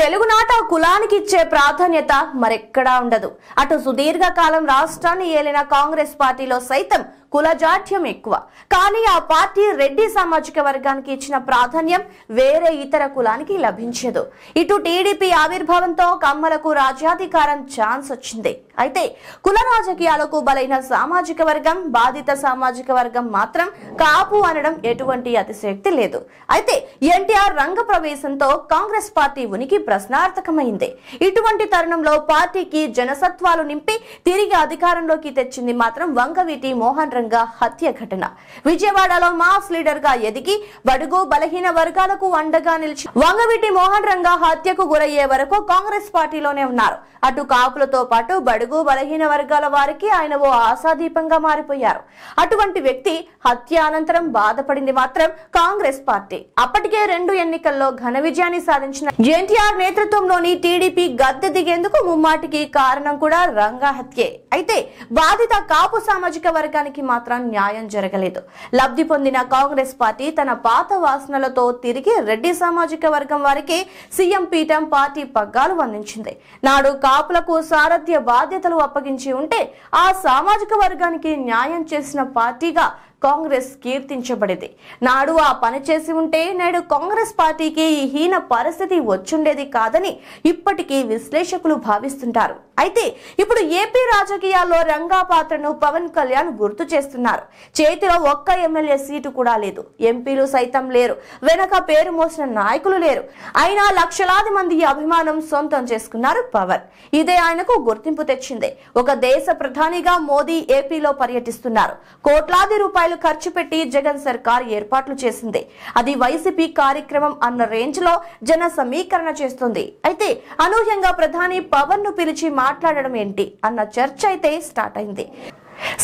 తెలుగునాట కులానికి ఇచ్చే ప్రాధాన్యత మరెక్కడా ఉండదు అటు సుదీర్ఘకాలం రాష్ట్రాన్ని ఏలిన కాంగ్రెస్ పార్టీలో సైతం కులజాఠ్యం ఎక్కువ కానీ ఆ పార్టీ రెడ్డి సామాజిక వర్గానికి ఇచ్చిన ప్రాధాన్యం వేరే ఇతర కులానికి లభించదు ఇటు టీడీపీ ఆవిర్భావంతో కమ్మలకు రాజ్యాధికారం ఛాన్స్ వచ్చింది అయితే కుల రాజకీయాలకు బలైన సామాజిక వర్గం బాధిత సామాజిక వర్గం మాత్రం కాపు అనడం ఎటువంటి అతిశక్తి లేదు అయితే ఎన్టీఆర్ రంగ ప్రవేశంతో కాంగ్రెస్ పార్టీ ఉనికి ప్రశ్నార్థకమైంది ఇటువంటి తరుణంలో పార్టీకి జనసత్వాలు నింపి తిరిగి అధికారంలోకి తెచ్చింది మాత్రం వంగవీటి మోహన్ రెడ్డి ఘోరంగా హత్య ఘటన విజయవాడలో మాస్ లీడర్ గా ఎదిగి బడుగు బలహీన వర్గాలకు అండగా నిలిచి వంగవీటి మోహన్ రంగా హత్యకు గురయ్యే వరకు కాంగ్రెస్ పార్టీలోనే ఉన్నారు అటు కాపులతో పాటు బడుగు బలహీన వర్గాల వారికి ఆయన ఓ ఆశాదీపంగా మారిపోయారు అటువంటి వ్యక్తి హత్య అనంతరం బాధపడింది మాత్రం కాంగ్రెస్ పార్టీ అప్పటికే రెండు ఎన్నికల్లో ఘన విజయాన్ని సాధించిన ఎన్టీఆర్ నేతృత్వంలోని టీడీపీ గద్దె దిగేందుకు ముమ్మాటికి కారణం కూడా రంగా హత్యే అయితే బాధిత కాపు సామాజిక వర్గానికి మాత్రం న్యాయం జరగలేదు లబ్ధి పొందిన కాంగ్రెస్ పార్టీ తన పాత వాసనలతో తిరిగి రెడ్డి సామాజిక వర్గం వారికి సీఎం పీఠం పార్టీ పగ్గాలు అందించింది నాడు కాపులకు సారథ్య బాధ్యతలు అప్పగించి ఉంటే ఆ సామాజిక వర్గానికి న్యాయం చేసిన పార్టీగా కాంగ్రెస్ కీర్తించబడింది నాడు ఆ పని చేసి ఉంటే నేడు కాంగ్రెస్ పార్టీకి ఈ హీన పరిస్థితి వచ్చుండేది కాదని ఇప్పటికీ విశ్లేషకులు భావిస్తుంటారు అయితే ఇప్పుడు ఏపీ రాజకీయాల్లో రంగా పాత్రను పవన్ కళ్యాణ్ గుర్తు చేస్తున్నారు చేతిలో ఒక్క ఎమ్మెల్యే సీటు కూడా లేదు ఎంపీలు సైతం లేరు వెనక పేరు మోసిన నాయకులు లేరు అయినా లక్షలాది మంది అభిమానం సొంతం చేసుకున్నారు పవన్ ఇదే ఆయనకు గుర్తింపు తెచ్చింది ఒక దేశ ప్రధానిగా మోదీ ఏపీలో పర్యటిస్తున్నారు కోట్లాది రూపాయలు రూపాయలు ఖర్చు పెట్టి జగన్ సర్కార్ ఏర్పాట్లు చేసింది అది వైసీపీ కార్యక్రమం అన్న రేంజ్ లో జన సమీకరణ చేస్తుంది అయితే అనూహ్యంగా ప్రధాని పవన్ ను పిలిచి మాట్లాడడం ఏంటి అన్న చర్చ అయితే స్టార్ట్ అయింది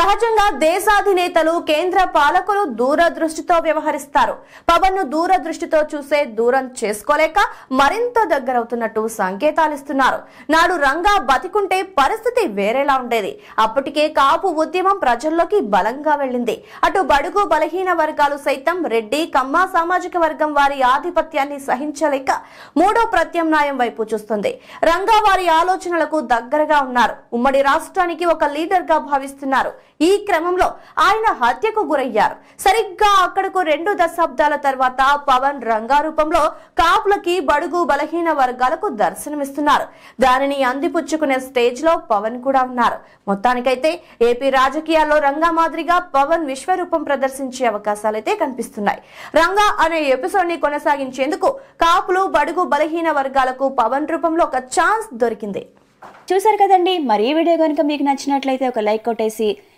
సహజంగా దేశాధినేతలు కేంద్ర పాలకులు దూరదృష్టితో వ్యవహరిస్తారు పవన్ ను దూరదృష్టితో చూసే దూరం చేసుకోలేక మరింత దగ్గరవుతున్నట్టు సంకేతాలిస్తున్నారు నాడు రంగా బతికుంటే పరిస్థితి వేరేలా ఉండేది అప్పటికే కాపు ఉద్యమం ప్రజల్లోకి బలంగా వెళ్ళింది అటు బడుగు బలహీన వర్గాలు సైతం రెడ్డి కమ్మ సామాజిక వర్గం వారి ఆధిపత్యాన్ని సహించలేక మూడో ప్రత్యామ్నాయం వైపు చూస్తుంది రంగా వారి ఆలోచనలకు దగ్గరగా ఉన్నారు ఉమ్మడి రాష్ట్రానికి ఒక లీడర్ గా భావిస్తున్నారు ఈ క్రమంలో ఆయన హత్యకు గురయ్యారు సరిగ్గా అక్కడకు రెండు దశాబ్దాల తర్వాత పవన్ రంగారూపంలో కాపులకి బడుగు బలహీన వర్గాలకు దర్శనమిస్తున్నారు దానిని అందిపుచ్చుకునే స్టేజ్ లో పవన్ కూడా ఉన్నారు మొత్తానికైతే ఏపీ రాజకీయాల్లో రంగా మాదిరిగా పవన్ విశ్వరూపం ప్రదర్శించే అవకాశాలైతే కనిపిస్తున్నాయి రంగా అనే ఎపిసోడ్ ని కొనసాగించేందుకు కాపులు బడుగు బలహీన వర్గాలకు పవన్ రూపంలో ఒక ఛాన్స్ దొరికింది చూసారు కదండి మరీ వీడియో కనుక మీకు నచ్చినట్లయితే ఒక లైక్ కొట్టేసి